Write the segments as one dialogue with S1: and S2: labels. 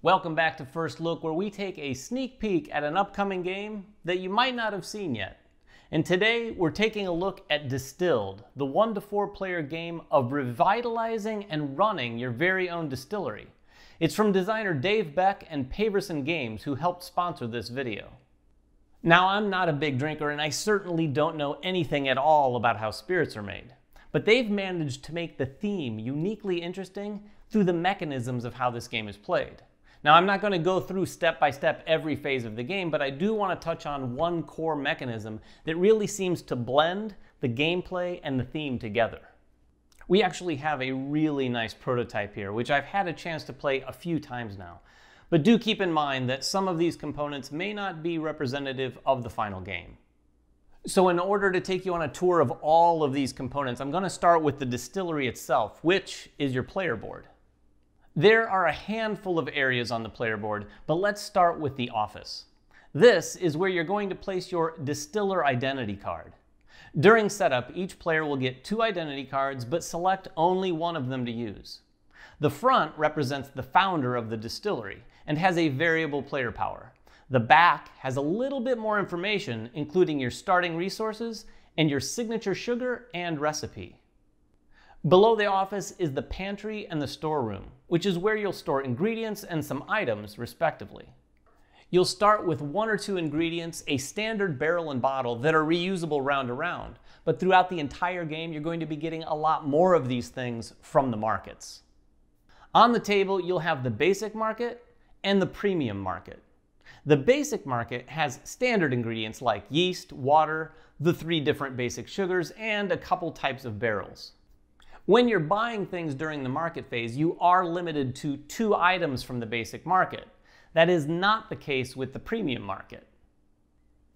S1: Welcome back to First Look, where we take a sneak peek at an upcoming game that you might not have seen yet. And today, we're taking a look at Distilled, the 1 to 4 player game of revitalizing and running your very own distillery. It's from designer Dave Beck and Paverson Games, who helped sponsor this video. Now, I'm not a big drinker, and I certainly don't know anything at all about how spirits are made. But they've managed to make the theme uniquely interesting through the mechanisms of how this game is played. Now, I'm not going to go through step by step every phase of the game, but I do want to touch on one core mechanism that really seems to blend the gameplay and the theme together. We actually have a really nice prototype here, which I've had a chance to play a few times now. But do keep in mind that some of these components may not be representative of the final game. So in order to take you on a tour of all of these components, I'm going to start with the distillery itself, which is your player board. There are a handful of areas on the player board, but let's start with the office. This is where you're going to place your distiller identity card. During setup, each player will get two identity cards, but select only one of them to use. The front represents the founder of the distillery and has a variable player power. The back has a little bit more information, including your starting resources and your signature sugar and recipe. Below the office is the pantry and the storeroom, which is where you'll store ingredients and some items, respectively. You'll start with one or two ingredients, a standard barrel and bottle that are reusable round around. but throughout the entire game, you're going to be getting a lot more of these things from the markets. On the table, you'll have the basic market and the premium market. The basic market has standard ingredients like yeast, water, the three different basic sugars, and a couple types of barrels. When you're buying things during the market phase, you are limited to two items from the basic market. That is not the case with the premium market.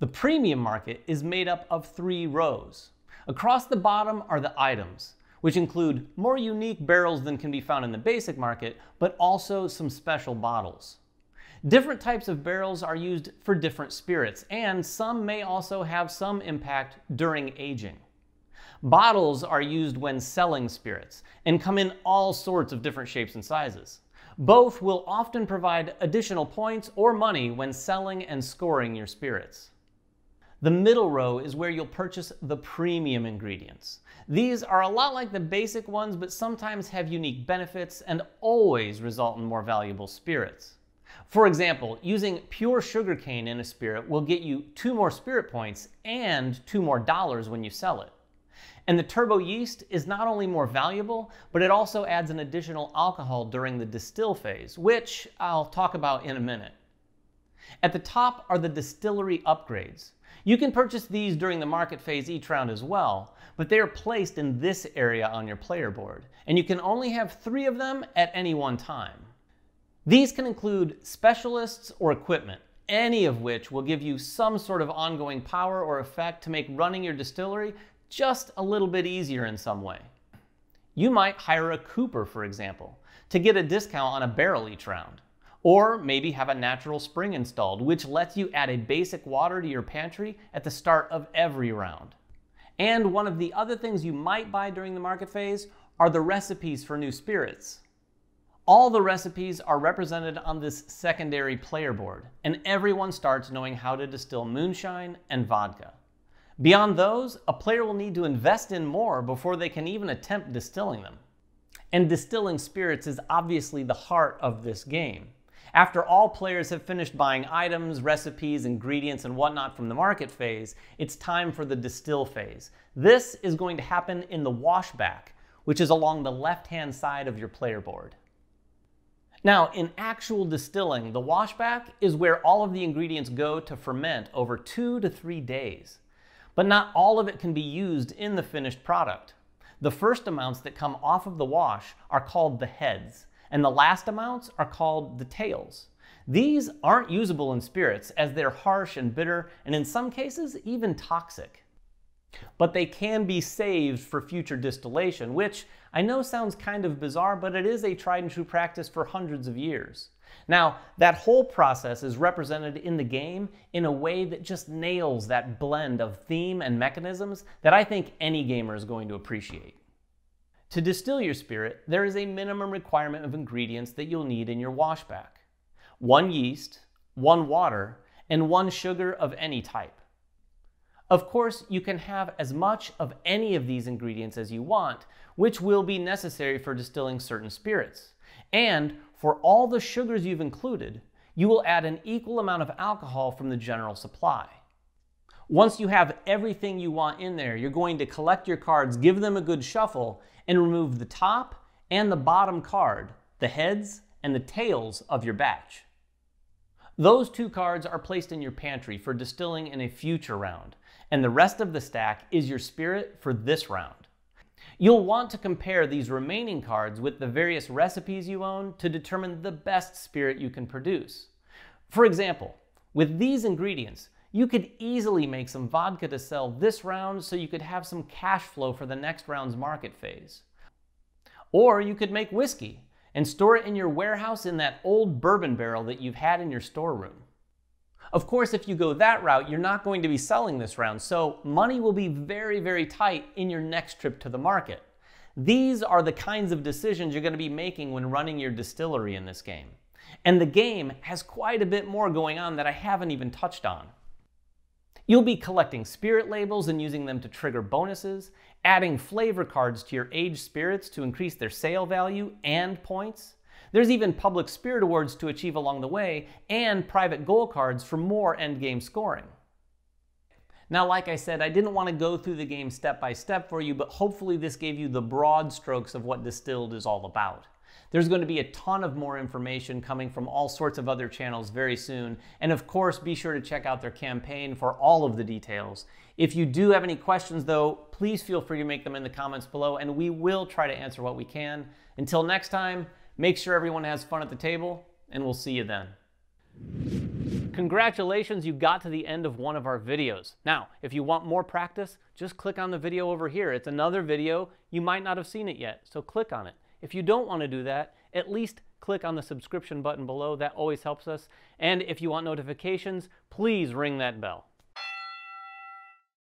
S1: The premium market is made up of three rows. Across the bottom are the items, which include more unique barrels than can be found in the basic market, but also some special bottles. Different types of barrels are used for different spirits, and some may also have some impact during aging. Bottles are used when selling spirits and come in all sorts of different shapes and sizes. Both will often provide additional points or money when selling and scoring your spirits. The middle row is where you'll purchase the premium ingredients. These are a lot like the basic ones, but sometimes have unique benefits and always result in more valuable spirits. For example, using pure sugarcane in a spirit will get you two more spirit points and two more dollars when you sell it. And the turbo yeast is not only more valuable, but it also adds an additional alcohol during the distill phase, which I'll talk about in a minute. At the top are the distillery upgrades. You can purchase these during the market phase each round as well, but they are placed in this area on your player board, and you can only have three of them at any one time. These can include specialists or equipment, any of which will give you some sort of ongoing power or effect to make running your distillery just a little bit easier in some way. You might hire a cooper, for example, to get a discount on a barrel each round. Or maybe have a natural spring installed, which lets you add a basic water to your pantry at the start of every round. And one of the other things you might buy during the market phase are the recipes for new spirits. All the recipes are represented on this secondary player board, and everyone starts knowing how to distill moonshine and vodka. Beyond those, a player will need to invest in more before they can even attempt distilling them. And distilling spirits is obviously the heart of this game. After all players have finished buying items, recipes, ingredients, and whatnot from the market phase, it's time for the distill phase. This is going to happen in the washback, which is along the left-hand side of your player board. Now, in actual distilling, the washback is where all of the ingredients go to ferment over two to three days. But not all of it can be used in the finished product. The first amounts that come off of the wash are called the heads, and the last amounts are called the tails. These aren't usable in spirits as they're harsh and bitter, and in some cases, even toxic. But they can be saved for future distillation, which I know sounds kind of bizarre, but it is a tried and true practice for hundreds of years. Now, that whole process is represented in the game in a way that just nails that blend of theme and mechanisms that I think any gamer is going to appreciate. To distill your spirit, there is a minimum requirement of ingredients that you'll need in your washback. One yeast, one water, and one sugar of any type. Of course, you can have as much of any of these ingredients as you want, which will be necessary for distilling certain spirits. And for all the sugars you've included, you will add an equal amount of alcohol from the general supply. Once you have everything you want in there, you're going to collect your cards, give them a good shuffle, and remove the top and the bottom card, the heads and the tails of your batch. Those two cards are placed in your pantry for distilling in a future round, and the rest of the stack is your spirit for this round. You'll want to compare these remaining cards with the various recipes you own to determine the best spirit you can produce. For example, with these ingredients, you could easily make some vodka to sell this round so you could have some cash flow for the next round's market phase. Or you could make whiskey and store it in your warehouse in that old bourbon barrel that you've had in your storeroom. Of course, if you go that route, you're not going to be selling this round, so money will be very, very tight in your next trip to the market. These are the kinds of decisions you're going to be making when running your distillery in this game. And the game has quite a bit more going on that I haven't even touched on. You'll be collecting spirit labels and using them to trigger bonuses, adding flavor cards to your aged spirits to increase their sale value and points. There's even public spirit awards to achieve along the way and private goal cards for more endgame scoring. Now, like I said, I didn't want to go through the game step by step for you, but hopefully this gave you the broad strokes of what Distilled is all about. There's going to be a ton of more information coming from all sorts of other channels very soon. And of course, be sure to check out their campaign for all of the details. If you do have any questions, though, please feel free to make them in the comments below, and we will try to answer what we can. Until next time, make sure everyone has fun at the table, and we'll see you then. Congratulations, you got to the end of one of our videos. Now, if you want more practice, just click on the video over here. It's another video. You might not have seen it yet, so click on it. If you don't want to do that, at least click on the subscription button below. That always helps us. And if you want notifications, please ring that bell.